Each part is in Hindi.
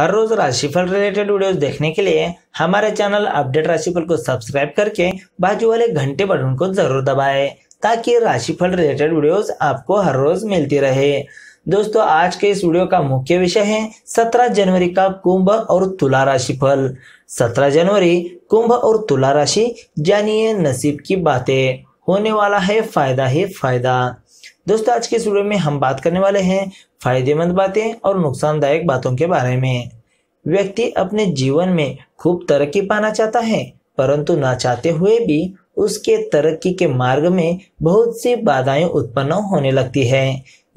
हर रोज राशिफल रिलेटेड वीडियोस देखने के लिए हमारे चैनल अपडेट राशिफल को सब्सक्राइब करके बाजू वाले घंटे बटन को जरूर दबाएं ताकि राशिफल रिलेटेड वीडियोस आपको हर रोज मिलती रहे दोस्तों आज के इस वीडियो का मुख्य विषय है 17 जनवरी का कुंभ और तुला राशि फल सत्रह जनवरी कुंभ और तुला राशि जानिए नसीब की बातें होने वाला है फायदा ही फायदा दोस्तों आज के इस वीडियो में हम बात करने वाले हैं फायदेमंद बातें और नुकसानदायक बातों के बारे में व्यक्ति अपने जीवन में खूब तरक्की पाना चाहता है परंतु ना चाहते हुए भी उसके तरक्की के मार्ग में बहुत सी बाधाएं उत्पन्न होने लगती है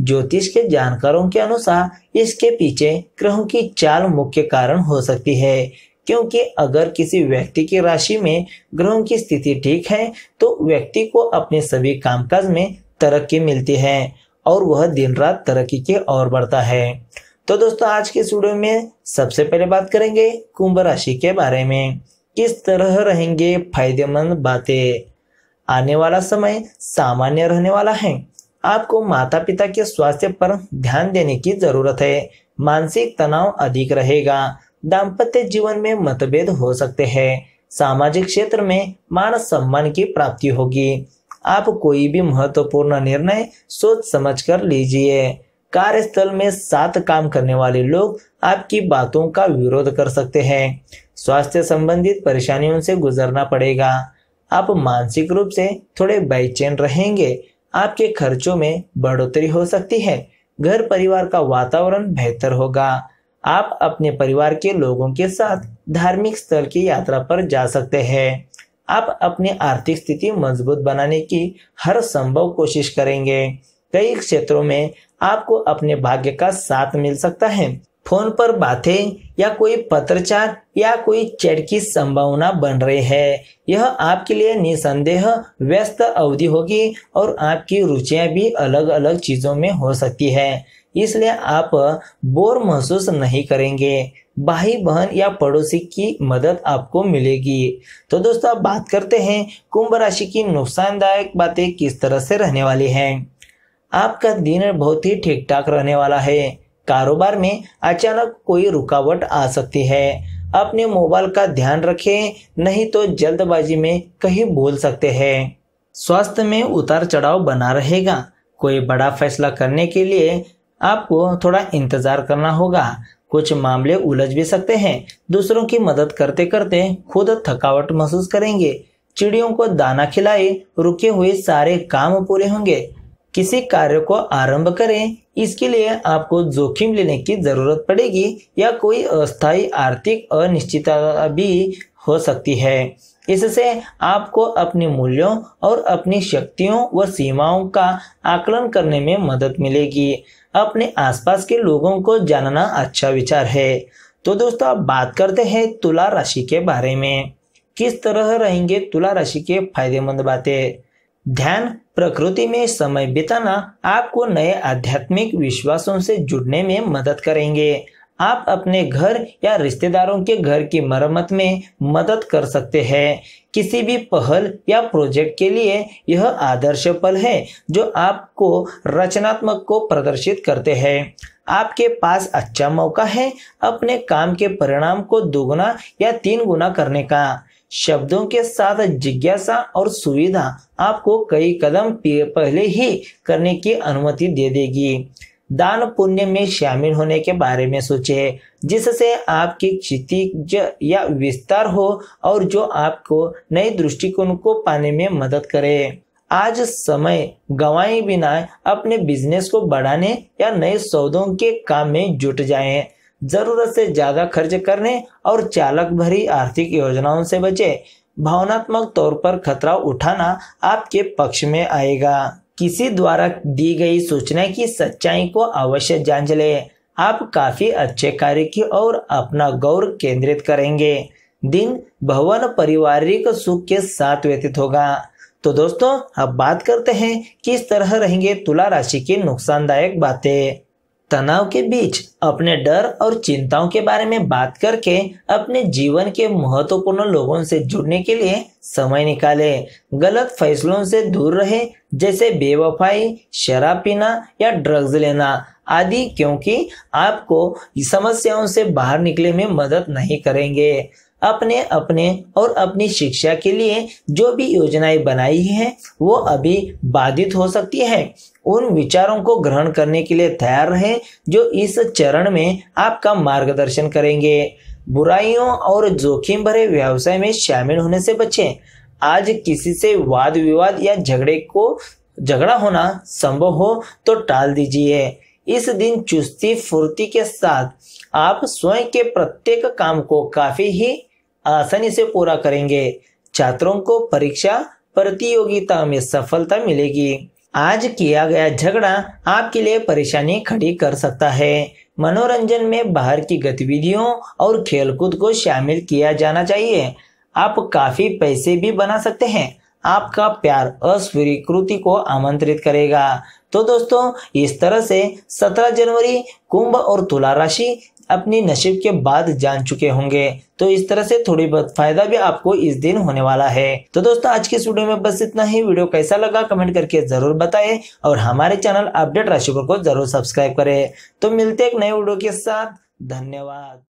ज्योतिष के जानकारों के अनुसार इसके पीछे ग्रहों की चाल मुख्य कारण हो सकती है क्योंकि अगर किसी व्यक्ति की राशि में ग्रहों की स्थिति ठीक है तो व्यक्ति को अपने सभी कामकाज में तरक्की मिलती है और वह दिन रात तरक्की की ओर बढ़ता है तो दोस्तों आज के स्टूडियो में सबसे पहले बात करेंगे कुंभ राशि के बारे में किस तरह रहेंगे फायदेमंद बातें आने वाला समय सामान्य रहने वाला है आपको माता पिता के स्वास्थ्य पर ध्यान देने की जरूरत है मानसिक तनाव अधिक रहेगा दाम्पत्य जीवन में मतभेद हो सकते हैं सामाजिक क्षेत्र में मान सम्मान की प्राप्ति होगी आप कोई भी महत्वपूर्ण निर्णय सोच समझ कर लीजिए कार्यस्थल में साथ काम करने वाले लोग आपकी बातों का विरोध कर सकते हैं स्वास्थ्य संबंधित परेशानियों से गुजरना पड़ेगा आप मानसिक रूप से थोड़े बेचैन रहेंगे आपके खर्चों में बढ़ोतरी हो सकती है घर परिवार का वातावरण बेहतर होगा आप अपने परिवार के लोगों के साथ धार्मिक स्थल की यात्रा पर जा सकते हैं आप अपनी आर्थिक स्थिति मजबूत बनाने की हर संभव कोशिश करेंगे कई क्षेत्रों में आपको अपने भाग्य का साथ मिल सकता है फोन पर बातें या कोई पत्रचार या कोई चैट की संभावना बन रही है यह आपके लिए निसंदेह व्यस्त अवधि होगी और आपकी रुचियां भी अलग अलग चीजों में हो सकती है इसलिए आप बोर महसूस नहीं करेंगे भाई बहन या पड़ोसी की मदद आपको मिलेगी तो दोस्तों आप बात करते हैं कुंभ राशि की नुकसानदायक बातें किस तरह से रहने वाली हैं आपका दिन बहुत ही ठीक ठाक रहने वाला है कारोबार में अचानक कोई रुकावट आ सकती है अपने मोबाइल का ध्यान रखें नहीं तो जल्दबाजी में कहीं बोल सकते हैं स्वास्थ्य में उतार चढ़ाव बना रहेगा कोई बड़ा फैसला करने के लिए आपको थोड़ा इंतज़ार करना होगा कुछ मामले उलझ भी सकते हैं दूसरों की मदद करते करते खुद थकावट महसूस करेंगे चिड़ियों को दाना खिलाए रुके हुए सारे काम पूरे होंगे किसी कार्य को आरंभ करें इसके लिए आपको जोखिम लेने की जरूरत पड़ेगी या कोई अस्थायी आर्थिक अनिश्चितता भी हो सकती है इससे आपको अपने मूल्यों और अपनी शक्तियों व सीमाओं का आकलन करने में मदद मिलेगी अपने आसपास के लोगों को जानना अच्छा विचार है तो दोस्तों आप बात करते हैं तुला राशि के बारे में किस तरह रहेंगे तुला राशि के फायदेमंद बातें ध्यान प्रकृति में समय बिताना आपको नए आध्यात्मिक विश्वासों से जुड़ने में मदद करेंगे आप अपने घर या रिश्तेदारों के घर की मरम्मत में मदद कर सकते हैं किसी भी पहल या प्रोजेक्ट के लिए यह आदर्श पल है जो आपको रचनात्मक को प्रदर्शित करते हैं आपके पास अच्छा मौका है अपने काम के परिणाम को दोगुना या तीन गुना करने का शब्दों के साथ जिज्ञासा और सुविधा आपको कई कदम पहले ही करने की अनुमति दे देगी दान पुण्य में शामिल होने के बारे में सोचे जिससे आपकी क्षितिज या विस्तार हो और जो आपको नए दृष्टिकोण को पाने में मदद करे आज समय गवाए बिना अपने बिजनेस को बढ़ाने या नए सौदों के काम में जुट जाएं। जरूरत से ज्यादा खर्च करने और चालक भरी आर्थिक योजनाओं से बचे भावनात्मक तौर पर खतरा उठाना आपके पक्ष में आएगा किसी द्वारा दी गई सूचना की सच्चाई को अवश्य जांच लें आप काफी अच्छे कार्य की और अपना गौर केंद्रित करेंगे दिन भवन पारिवारिक सुख के साथ व्यतीत होगा तो दोस्तों अब बात करते हैं किस तरह रहेंगे तुला राशि की नुकसानदायक बातें तनाव के बीच अपने डर और चिंताओं के बारे में बात करके अपने जीवन के महत्वपूर्ण लोगों से जुड़ने के लिए समय निकालें गलत फैसलों से दूर रहे जैसे बेवफाई शराब पीना या ड्रग्स लेना आदि क्योंकि आपको समस्याओं से बाहर निकले में मदद नहीं करेंगे अपने अपने और अपनी शिक्षा के लिए जो भी योजनाएं बनाई हैं वो अभी बाधित हो सकती है उन विचारों को ग्रहण करने के लिए तैयार रहें जो इस चरण में आपका मार्गदर्शन करेंगे बुराइयों और जोखिम भरे व्यवसाय में शामिल होने से बचें आज किसी से वाद विवाद या झगड़े को झगड़ा होना संभव हो तो टाल दीजिए इस दिन चुस्ती फुर्ती के साथ आप स्वयं के प्रत्येक काम को काफी ही आसानी से पूरा करेंगे छात्रों को परीक्षा प्रतियोगिता में सफलता मिलेगी आज किया गया झगड़ा आपके लिए परेशानी खड़ी कर सकता है मनोरंजन में बाहर की गतिविधियों और खेलकूद को शामिल किया जाना चाहिए आप काफी पैसे भी बना सकते हैं आपका प्यार अस्वीकृति को आमंत्रित करेगा तो दोस्तों इस तरह से 17 जनवरी कुंभ और तुला राशि अपनी नसीब के बाद जान चुके होंगे तो इस तरह से थोड़ी बहुत फायदा भी आपको इस दिन होने वाला है तो दोस्तों आज के वीडियो में बस इतना ही वीडियो कैसा लगा कमेंट करके जरूर बताएं और हमारे चैनल अपडेट राशिपुर को जरूर सब्सक्राइब करें तो मिलते एक नए वीडियो के साथ धन्यवाद